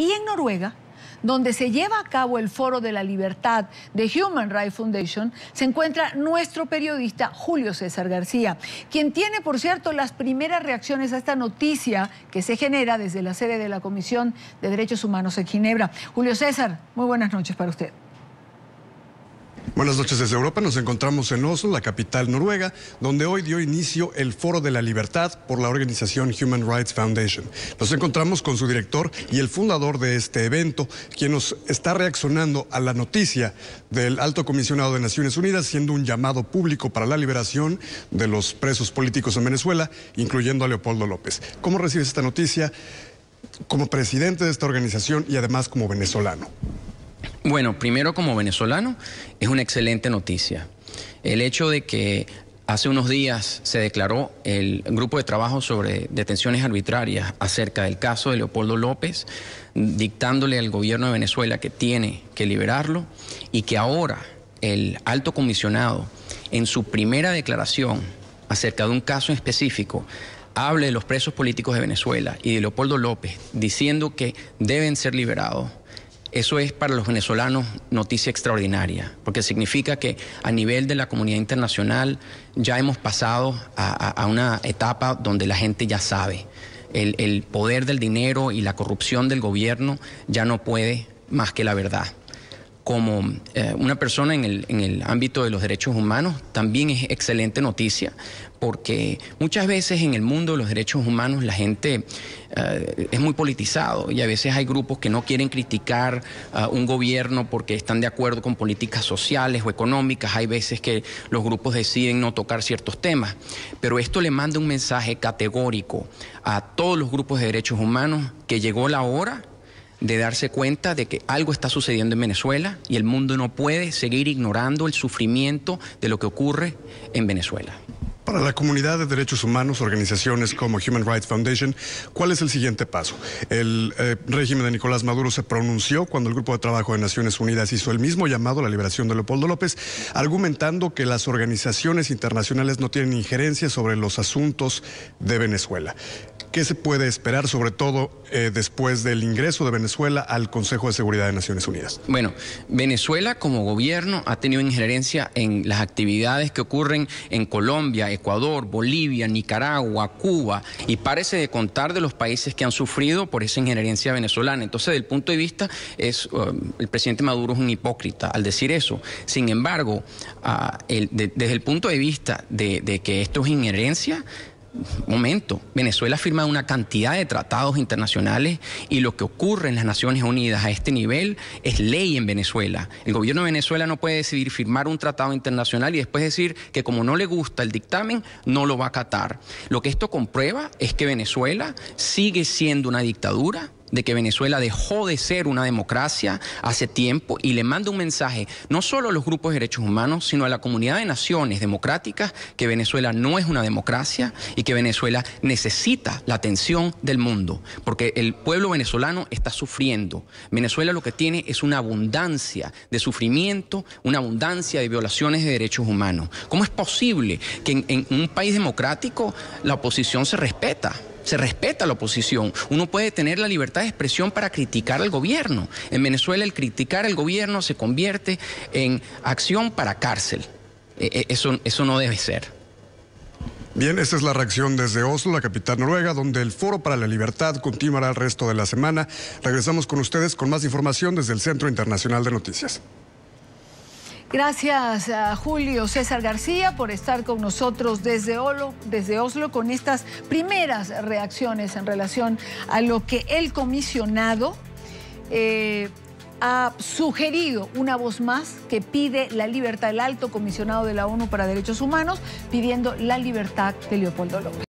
y en Noruega, donde se lleva a cabo el Foro de la Libertad de Human Rights Foundation, se encuentra nuestro periodista Julio César García, quien tiene, por cierto, las primeras reacciones a esta noticia que se genera desde la sede de la Comisión de Derechos Humanos en Ginebra. Julio César, muy buenas noches para usted. Buenas noches desde Europa. Nos encontramos en Oslo, la capital noruega, donde hoy dio inicio el Foro de la Libertad por la organización Human Rights Foundation. Nos encontramos con su director y el fundador de este evento, quien nos está reaccionando a la noticia del alto comisionado de Naciones Unidas siendo un llamado público para la liberación de los presos políticos en Venezuela, incluyendo a Leopoldo López. ¿Cómo recibes esta noticia como presidente de esta organización y además como venezolano? Bueno, primero como venezolano es una excelente noticia. El hecho de que Hace unos días se declaró el grupo de trabajo sobre detenciones arbitrarias acerca del caso de Leopoldo López, dictándole al gobierno de Venezuela que tiene que liberarlo y que ahora el alto comisionado, en su primera declaración acerca de un caso específico, hable de los presos políticos de Venezuela y de Leopoldo López, diciendo que deben ser liberados eso es para los venezolanos noticia extraordinaria, porque significa que a nivel de la comunidad internacional ya hemos pasado a, una etapa donde la gente ya sabe. el poder del dinero y la corrupción del gobierno ya no puede más que la verdad como eh, una persona en el, ámbito de los derechos humanos también es excelente noticia, porque muchas veces en el mundo de los derechos humanos la gente eh, es muy politizado y a veces hay grupos que no quieren criticar a eh, un gobierno porque están de acuerdo con políticas sociales o económicas, hay veces que los grupos deciden no tocar ciertos temas, pero esto le manda un mensaje categórico a todos los grupos de derechos humanos que llegó la hora de darse cuenta de que algo está sucediendo en Venezuela y el mundo no puede seguir ignorando el sufrimiento de lo que ocurre en Venezuela. Para la comunidad de derechos humanos, organizaciones como Human Rights Foundation, ¿cuál es el siguiente paso? El eh, régimen de Nicolás Maduro se pronunció cuando el Grupo de Trabajo de Naciones Unidas hizo el mismo llamado a la liberación de Leopoldo López, argumentando que las organizaciones internacionales no tienen injerencia sobre los asuntos de Venezuela. ¿Qué se puede esperar, sobre todo eh, después del ingreso de Venezuela al Consejo de Seguridad de Naciones Unidas? Bueno, Venezuela como gobierno ha tenido injerencia en las actividades que ocurren en Colombia, Ecuador, Bolivia, Nicaragua, Cuba, y parece de contar de los países que han sufrido por esa injerencia venezolana. Entonces, desde el punto de vista, es, eh, el presidente Maduro es un hipócrita al decir eso. Sin embargo, ah, desde el punto de vista de, de que esto es injerencia, momento, Venezuela firma una cantidad de tratados internacionales y lo que ocurre en las Naciones Unidas a este nivel es ley en Venezuela. El gobierno de Venezuela no puede decidir firmar un tratado internacional y después decir que como no le gusta el dictamen, no lo va a acatar. Lo que esto comprueba es que Venezuela sigue siendo una dictadura de que Venezuela dejó de ser una democracia hace tiempo y le manda un mensaje no solo a los grupos de derechos humanos, sino a la comunidad de naciones democráticas que Venezuela no es una democracia y que Venezuela necesita la atención del mundo, porque el pueblo venezolano está sufriendo. Venezuela lo que tiene es una abundancia de sufrimiento, una abundancia de violaciones de derechos humanos. ¿Cómo es posible que en, en un país democrático la oposición se respeta? se respeta la oposición. Uno puede tener la libertad de expresión para criticar al gobierno. En Venezuela el criticar al gobierno se convierte en acción para cárcel. E, e, eso, eso no debe ser. Bien, esta es la reacción desde Oslo, la capital noruega, donde el Foro para la Libertad continuará el resto de la semana. Regresamos con ustedes con más información desde el Centro Internacional de Noticias. Gracias a Julio César García por estar con nosotros desde, desde Oslo con estas primeras reacciones en relación a lo que el comisionado eh, ha sugerido una voz más que pide la libertad, el alto comisionado de la ONU para Derechos Humanos pidiendo la libertad de Leopoldo López.